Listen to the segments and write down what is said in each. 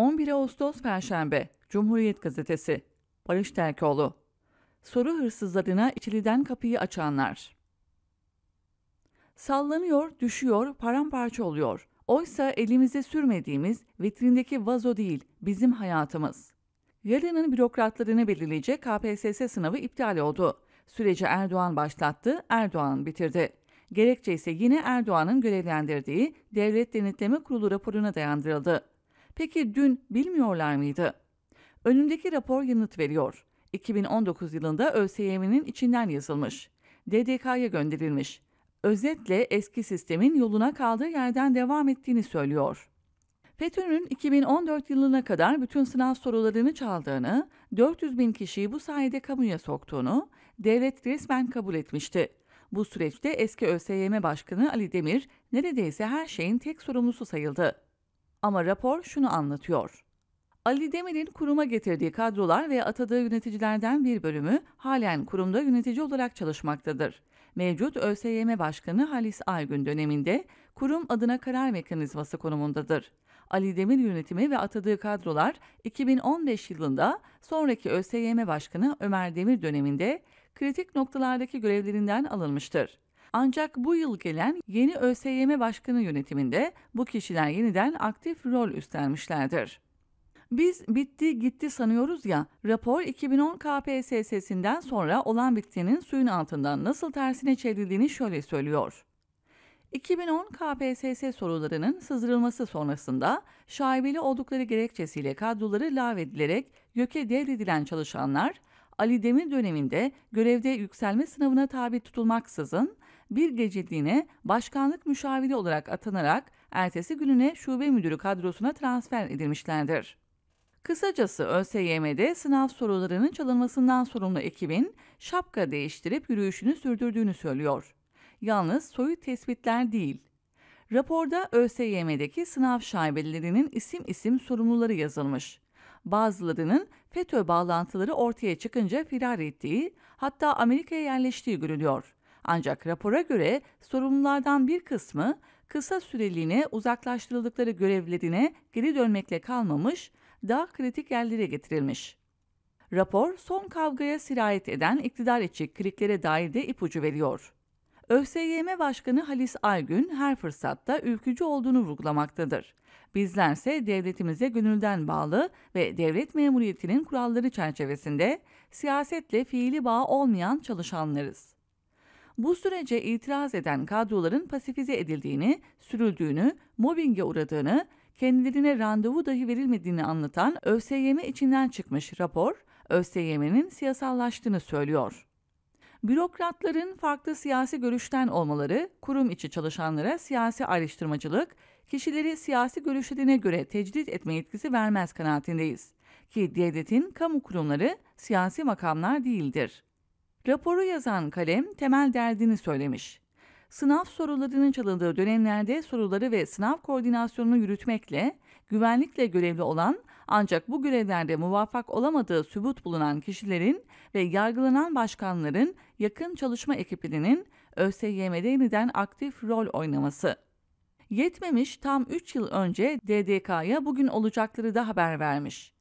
11 Ağustos Perşembe Cumhuriyet Gazetesi Barış Terkoğlu Soru hırsızlarına içiliden kapıyı açanlar. Sallanıyor, düşüyor, paramparça oluyor. Oysa elimize sürmediğimiz vitrindeki vazo değil, bizim hayatımız. Yarının bürokratlarını belirleyecek KPSS sınavı iptal oldu. Süreci Erdoğan başlattı, Erdoğan bitirdi. Gerekçe ise yine Erdoğan'ın görevlendirdiği Devlet Denetleme Kurulu raporuna dayandırıldı. Peki dün bilmiyorlar mıydı? Önümdeki rapor yanıt veriyor. 2019 yılında ÖSYM'nin içinden yazılmış. DDK'ya gönderilmiş. Özetle eski sistemin yoluna kaldığı yerden devam ettiğini söylüyor. FETÖ'nün 2014 yılına kadar bütün sınav sorularını çaldığını, 400 bin kişiyi bu sayede kamuya soktuğunu devlet resmen kabul etmişti. Bu süreçte eski ÖSYM Başkanı Ali Demir neredeyse her şeyin tek sorumlusu sayıldı. Ama rapor şunu anlatıyor. Ali Demir'in kuruma getirdiği kadrolar ve atadığı yöneticilerden bir bölümü halen kurumda yönetici olarak çalışmaktadır. Mevcut ÖSYM Başkanı Halis Aygün döneminde kurum adına karar mekanizması konumundadır. Ali Demir yönetimi ve atadığı kadrolar 2015 yılında sonraki ÖSYM Başkanı Ömer Demir döneminde kritik noktalardaki görevlerinden alınmıştır. Ancak bu yıl gelen yeni ÖSYM Başkanı yönetiminde bu kişiler yeniden aktif rol üstlenmişlerdir. Biz bitti gitti sanıyoruz ya, rapor 2010 KPSS'sinden sonra olan bittiğinin suyun altından nasıl tersine çevrildiğini şöyle söylüyor. 2010 KPSS sorularının sızdırılması sonrasında şaibeli oldukları gerekçesiyle kadroları lağvedilerek YÖK'e devredilen çalışanlar, Ali Demir döneminde görevde yükselme sınavına tabi tutulmaksızın bir geceliğine başkanlık müşaviri olarak atanarak ertesi gününe şube müdürü kadrosuna transfer edilmişlerdir. Kısacası ÖSYM'de sınav sorularının çalınmasından sorumlu ekibin şapka değiştirip yürüyüşünü sürdürdüğünü söylüyor. Yalnız soyut tespitler değil. Raporda ÖSYM'deki sınav şaibelerinin isim isim sorumluları yazılmış. Bazılarının FETÖ bağlantıları ortaya çıkınca firar ettiği, hatta Amerika'ya yerleştiği görülüyor. Ancak rapora göre sorumlulardan bir kısmı kısa süreliğine uzaklaştırıldıkları görevlerine geri dönmekle kalmamış, daha kritik yerlere getirilmiş. Rapor son kavgaya sirayet eden iktidar içi kliklere dair de ipucu veriyor. ÖSYM Başkanı Halis Aygün her fırsatta ülkücü olduğunu vurgulamaktadır. Bizlerse devletimize gönülden bağlı ve devlet memuriyetinin kuralları çerçevesinde siyasetle fiili bağ olmayan çalışanlarız. Bu sürece itiraz eden kadroların pasifize edildiğini, sürüldüğünü, mobbinge uğradığını, kendilerine randevu dahi verilmediğini anlatan ÖSYM içinden çıkmış rapor, ÖSYM'nin siyasallaştığını söylüyor. Bürokratların farklı siyasi görüşten olmaları, kurum içi çalışanlara siyasi ayrıştırmacılık, kişileri siyasi görüşlerine göre tecrit etme yetkisi vermez kanaatindeyiz. Ki devletin kamu kurumları siyasi makamlar değildir. Raporu yazan kalem temel derdini söylemiş. Sınav sorularının çalındığı dönemlerde soruları ve sınav koordinasyonunu yürütmekle güvenlikle görevli olan ancak bu görevlerde muvaffak olamadığı sübut bulunan kişilerin ve yargılanan başkanların yakın çalışma ekibinin ÖSYM'de yeniden aktif rol oynaması. Yetmemiş tam 3 yıl önce DDK'ya bugün olacakları da haber vermiş.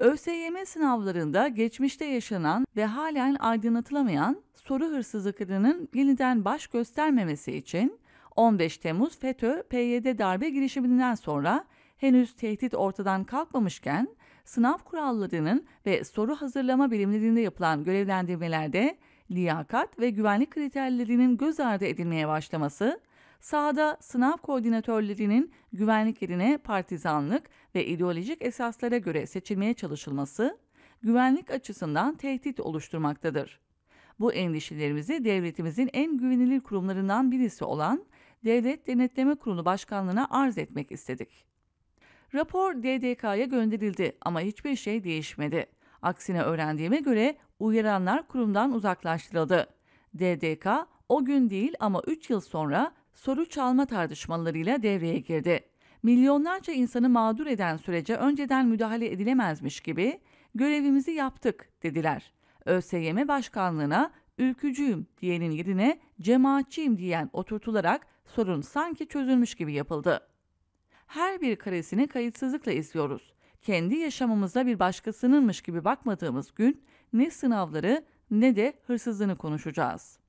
ÖSYM sınavlarında geçmişte yaşanan ve halen aydınlatılamayan soru hırsızlıklarının yeniden baş göstermemesi için 15 Temmuz FETÖ PYD darbe girişiminden sonra henüz tehdit ortadan kalkmamışken sınav kurallarının ve soru hazırlama birimlerinde yapılan görevlendirmelerde liyakat ve güvenlik kriterlerinin göz ardı edilmeye başlaması Sahada sınav koordinatörlerinin güvenlik yerine partizanlık ve ideolojik esaslara göre seçilmeye çalışılması güvenlik açısından tehdit oluşturmaktadır. Bu endişelerimizi devletimizin en güvenilir kurumlarından birisi olan Devlet Denetleme Kurulu Başkanlığı'na arz etmek istedik. Rapor DDK'ya gönderildi ama hiçbir şey değişmedi. Aksine öğrendiğime göre uyaranlar kurumdan uzaklaştırıldı. DDK o gün değil ama 3 yıl sonra soru çalma tartışmalarıyla devreye girdi. Milyonlarca insanı mağdur eden sürece önceden müdahale edilemezmiş gibi görevimizi yaptık dediler. ÖSYM Başkanlığına ülkücüyüm diyenin yerine cemaatçiyim diyen oturtularak sorun sanki çözülmüş gibi yapıldı. Her bir karesini kayıtsızlıkla izliyoruz. Kendi yaşamımızda bir başkasınınmış gibi bakmadığımız gün ne sınavları ne de hırsızlığını konuşacağız.